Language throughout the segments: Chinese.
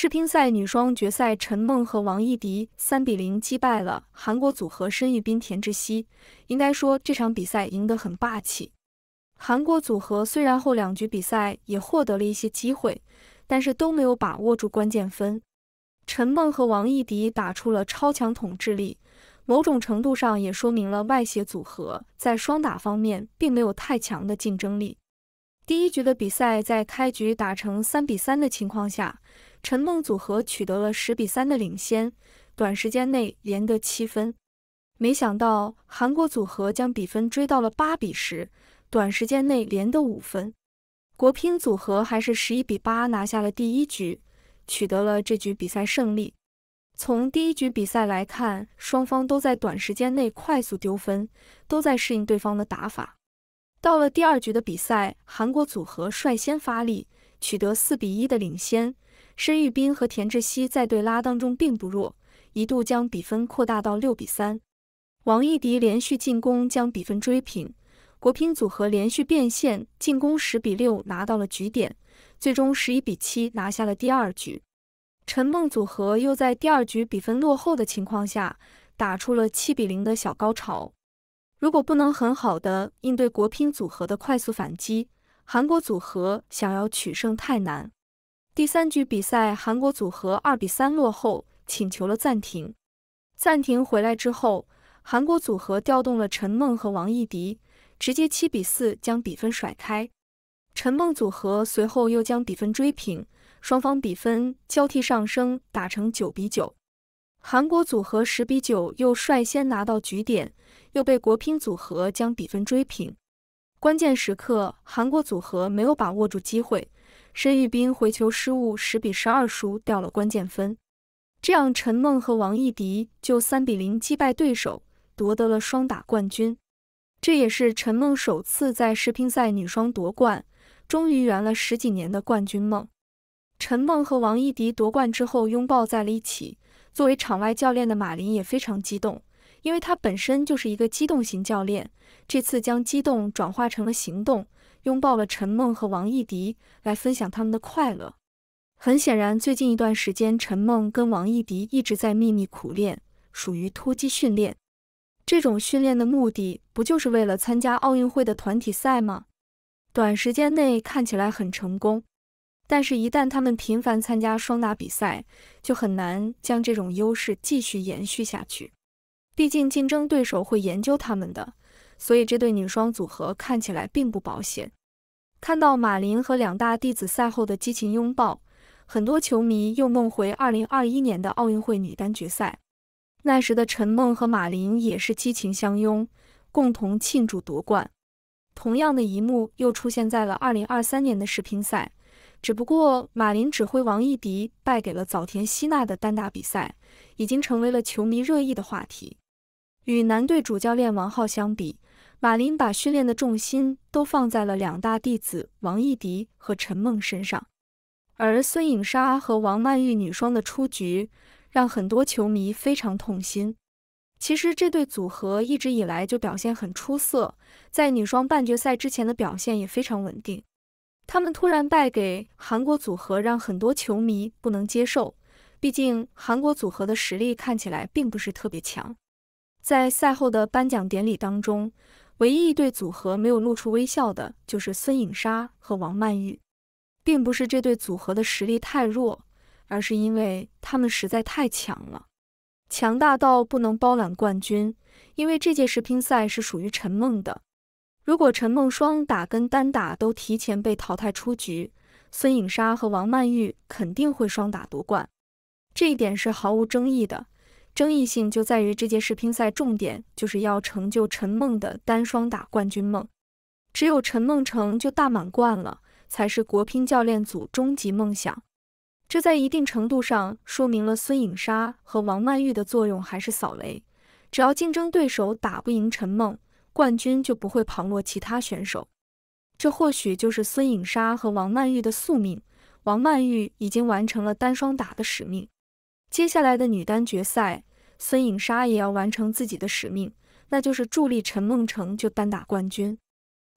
世乒赛女双决赛，陈梦和王艺迪三比零击败了韩国组合申裕斌、田志希。应该说这场比赛赢得很霸气。韩国组合虽然后两局比赛也获得了一些机会，但是都没有把握住关键分。陈梦和王艺迪打出了超强统治力，某种程度上也说明了外协组合在双打方面并没有太强的竞争力。第一局的比赛在开局打成三比三的情况下。陈梦组合取得了十比三的领先，短时间内连得七分。没想到韩国组合将比分追到了八比十，短时间内连得五分。国乒组合还是十一比八拿下了第一局，取得了这局比赛胜利。从第一局比赛来看，双方都在短时间内快速丢分，都在适应对方的打法。到了第二局的比赛，韩国组合率先发力，取得四比一的领先。申裕斌和田志希在对拉当中并不弱，一度将比分扩大到六比三。王艺迪连续进攻将比分追平，国乒组合连续变线进攻十比六拿到了局点，最终十一比七拿下了第二局。陈梦组合又在第二局比分落后的情况下打出了七比零的小高潮。如果不能很好的应对国乒组合的快速反击，韩国组合想要取胜太难。第三局比赛，韩国组合二比三落后，请求了暂停。暂停回来之后，韩国组合调动了陈梦和王艺迪，直接七比四将比分甩开。陈梦组合随后又将比分追平，双方比分交替上升，打成九比九。韩国组合十比九又率先拿到局点，又被国乒组合将比分追平。关键时刻，韩国组合没有把握住机会。申裕斌回球失误，十比十二输掉了关键分，这样陈梦和王艺迪就三比零击败对手，夺得了双打冠军。这也是陈梦首次在世乒赛女双夺冠，终于圆了十几年的冠军梦。陈梦和王艺迪夺冠之后拥抱在了一起。作为场外教练的马琳也非常激动，因为他本身就是一个激动型教练，这次将激动转化成了行动。拥抱了陈梦和王艺迪，来分享他们的快乐。很显然，最近一段时间，陈梦跟王艺迪一直在秘密苦练，属于突击训练。这种训练的目的不就是为了参加奥运会的团体赛吗？短时间内看起来很成功，但是，一旦他们频繁参加双打比赛，就很难将这种优势继续延续下去。毕竟，竞争对手会研究他们的，所以这对女双组合看起来并不保险。看到马林和两大弟子赛后的激情拥抱，很多球迷又梦回二零二一年的奥运会女单决赛，那时的陈梦和马林也是激情相拥，共同庆祝夺冠。同样的一幕又出现在了二零二三年的世乒赛，只不过马林指挥王艺迪败给了早田希娜的单打比赛，已经成为了球迷热议的话题。与男队主教练王皓相比，马琳把训练的重心都放在了两大弟子王艺迪和陈梦身上，而孙颖莎和王曼玉女双的出局让很多球迷非常痛心。其实这对组合一直以来就表现很出色，在女双半决赛之前的表现也非常稳定。他们突然败给韩国组合，让很多球迷不能接受。毕竟韩国组合的实力看起来并不是特别强。在赛后的颁奖典礼当中。唯一一对组合没有露出微笑的就是孙颖莎和王曼玉，并不是这对组合的实力太弱，而是因为他们实在太强了，强大到不能包揽冠军。因为这届世乒赛是属于陈梦的，如果陈梦双打跟单打都提前被淘汰出局，孙颖莎和王曼玉肯定会双打夺冠，这一点是毫无争议的。争议性就在于这届世乒赛重点就是要成就陈梦的单双打冠军梦，只有陈梦成就大满贯了，才是国乒教练组终极梦想。这在一定程度上说明了孙颖莎和王曼玉的作用还是扫雷，只要竞争对手打不赢陈梦，冠军就不会旁落其他选手。这或许就是孙颖莎和王曼玉的宿命。王曼玉已经完成了单双打的使命，接下来的女单决赛。孙颖莎也要完成自己的使命，那就是助力陈梦成就单打冠军。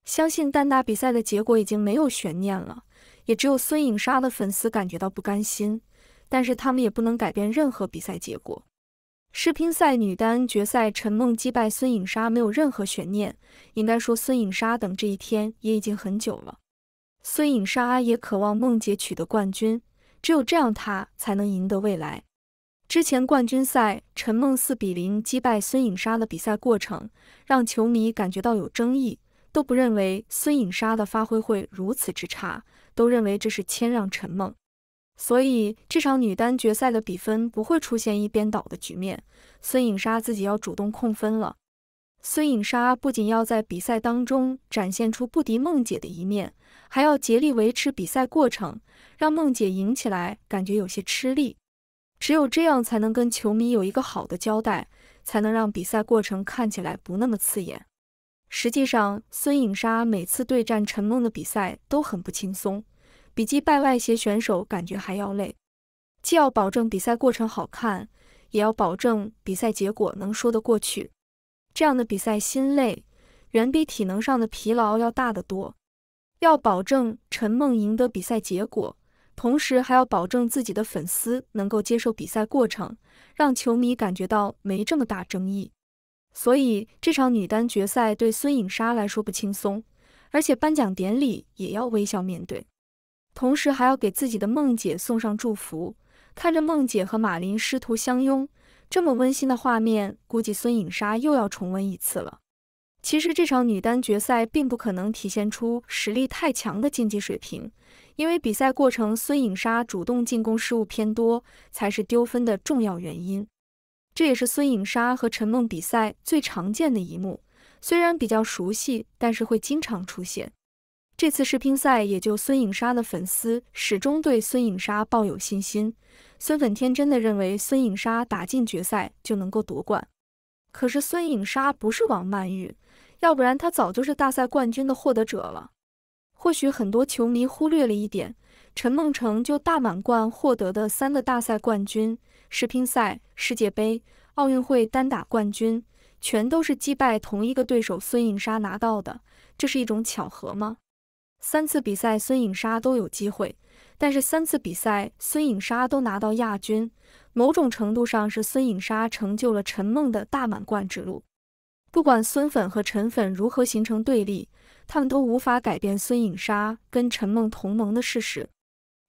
相信单打比赛的结果已经没有悬念了，也只有孙颖莎的粉丝感觉到不甘心，但是他们也不能改变任何比赛结果。世乒赛女单决赛，陈梦击败孙颖莎，没有任何悬念。应该说，孙颖莎等这一天也已经很久了。孙颖莎也渴望梦姐取得冠军，只有这样，她才能赢得未来。之前冠军赛，陈梦四比零击败孙颖莎的比赛过程，让球迷感觉到有争议，都不认为孙颖莎的发挥会如此之差，都认为这是谦让陈梦。所以这场女单决赛的比分不会出现一边倒的局面，孙颖莎自己要主动控分了。孙颖莎不仅要在比赛当中展现出不敌梦姐的一面，还要竭力维持比赛过程，让梦姐赢起来感觉有些吃力。只有这样才能跟球迷有一个好的交代，才能让比赛过程看起来不那么刺眼。实际上，孙颖莎每次对战陈梦的比赛都很不轻松，比击败外协选手感觉还要累。既要保证比赛过程好看，也要保证比赛结果能说得过去。这样的比赛心累，远比体能上的疲劳要大得多。要保证陈梦赢得比赛结果。同时还要保证自己的粉丝能够接受比赛过程，让球迷感觉到没这么大争议。所以这场女单决赛对孙颖莎来说不轻松，而且颁奖典礼也要微笑面对。同时还要给自己的梦姐送上祝福。看着梦姐和马琳师徒相拥，这么温馨的画面，估计孙颖莎又要重温一次了。其实这场女单决赛并不可能体现出实力太强的竞技水平。因为比赛过程，孙颖莎主动进攻失误偏多，才是丢分的重要原因。这也是孙颖莎和陈梦比赛最常见的一幕，虽然比较熟悉，但是会经常出现。这次世乒赛，也就孙颖莎的粉丝始终对孙颖莎抱有信心，孙粉天真的认为孙颖莎打进决赛就能够夺冠。可是孙颖莎不是王曼玉，要不然她早就是大赛冠军的获得者了。或许很多球迷忽略了一点，陈梦成就大满贯获得的三个大赛冠军，世乒赛、世界杯、奥运会单打冠军，全都是击败同一个对手孙颖莎拿到的。这是一种巧合吗？三次比赛孙颖莎都有机会，但是三次比赛孙颖莎都拿到亚军。某种程度上是孙颖莎成就了陈梦的大满贯之路。不管孙粉和陈粉如何形成对立。他们都无法改变孙颖莎跟陈梦同盟的事实。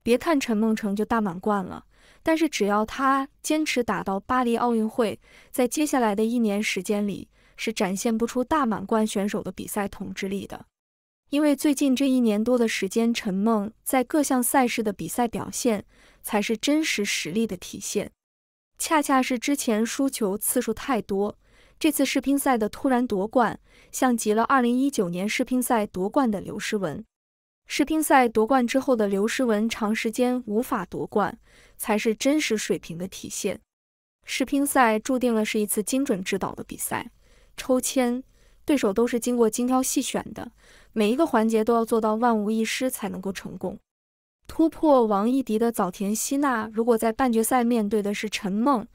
别看陈梦成就大满贯了，但是只要她坚持打到巴黎奥运会，在接下来的一年时间里，是展现不出大满贯选手的比赛统治力的。因为最近这一年多的时间，陈梦在各项赛事的比赛表现才是真实实力的体现。恰恰是之前输球次数太多。这次世乒赛的突然夺冠，像极了二零一九年世乒赛夺冠的刘诗雯。世乒赛夺冠之后的刘诗雯长时间无法夺冠，才是真实水平的体现。世乒赛注定了是一次精准制导的比赛，抽签对手都是经过精挑细选的，每一个环节都要做到万无一失才能够成功突破。王艺迪的早田希娜，如果在半决赛面对的是陈梦，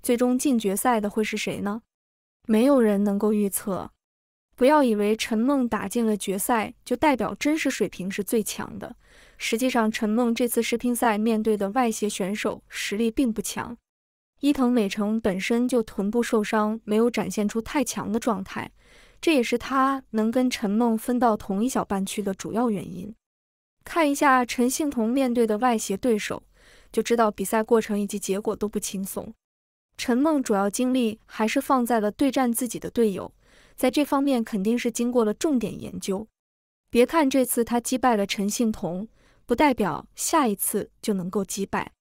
最终进决赛的会是谁呢？没有人能够预测。不要以为陈梦打进了决赛就代表真实水平是最强的。实际上，陈梦这次世乒赛面对的外协选手实力并不强。伊藤美诚本身就臀部受伤，没有展现出太强的状态，这也是她能跟陈梦分到同一小半区的主要原因。看一下陈幸同面对的外协对手，就知道比赛过程以及结果都不轻松。陈梦主要精力还是放在了对战自己的队友，在这方面肯定是经过了重点研究。别看这次他击败了陈幸同，不代表下一次就能够击败。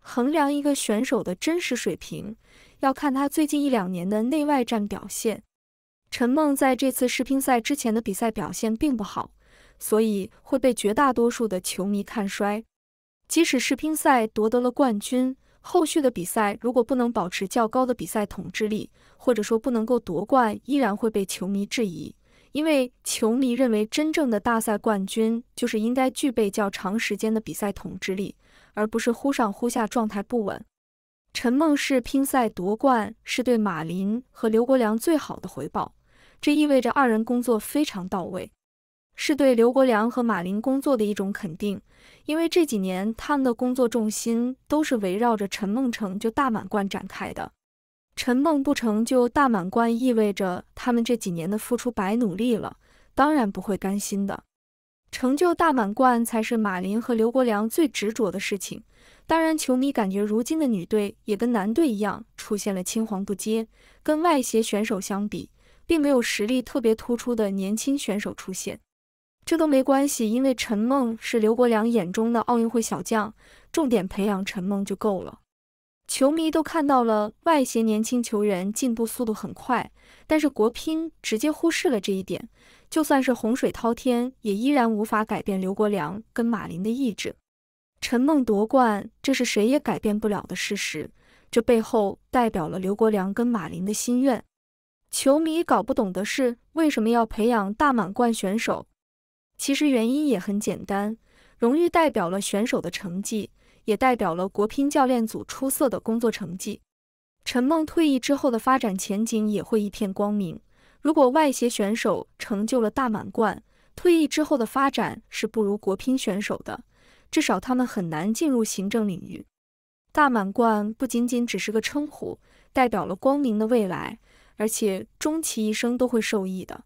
衡量一个选手的真实水平，要看他最近一两年的内外战表现。陈梦在这次世乒赛之前的比赛表现并不好，所以会被绝大多数的球迷看衰。即使世乒赛夺得了冠军。后续的比赛如果不能保持较高的比赛统治力，或者说不能够夺冠，依然会被球迷质疑，因为球迷认为真正的大赛冠军就是应该具备较长时间的比赛统治力，而不是忽上忽下、状态不稳。陈梦是拼赛夺冠，是对马林和刘国梁最好的回报，这意味着二人工作非常到位。是对刘国梁和马琳工作的一种肯定，因为这几年他们的工作重心都是围绕着陈梦成就大满贯展开的。陈梦不成就大满贯，意味着他们这几年的付出白努力了，当然不会甘心的。成就大满贯才是马琳和刘国梁最执着的事情。当然，球迷感觉如今的女队也跟男队一样出现了青黄不接，跟外协选手相比，并没有实力特别突出的年轻选手出现。这都没关系，因为陈梦是刘国梁眼中的奥运会小将，重点培养陈梦就够了。球迷都看到了外协年轻球员进步速度很快，但是国乒直接忽视了这一点。就算是洪水滔天，也依然无法改变刘国梁跟马林的意志。陈梦夺冠，这是谁也改变不了的事实。这背后代表了刘国梁跟马林的心愿。球迷搞不懂的是，为什么要培养大满贯选手？其实原因也很简单，荣誉代表了选手的成绩，也代表了国乒教练组出色的工作成绩。陈梦退役之后的发展前景也会一片光明。如果外协选手成就了大满贯，退役之后的发展是不如国乒选手的，至少他们很难进入行政领域。大满贯不仅仅只是个称呼，代表了光明的未来，而且终其一生都会受益的。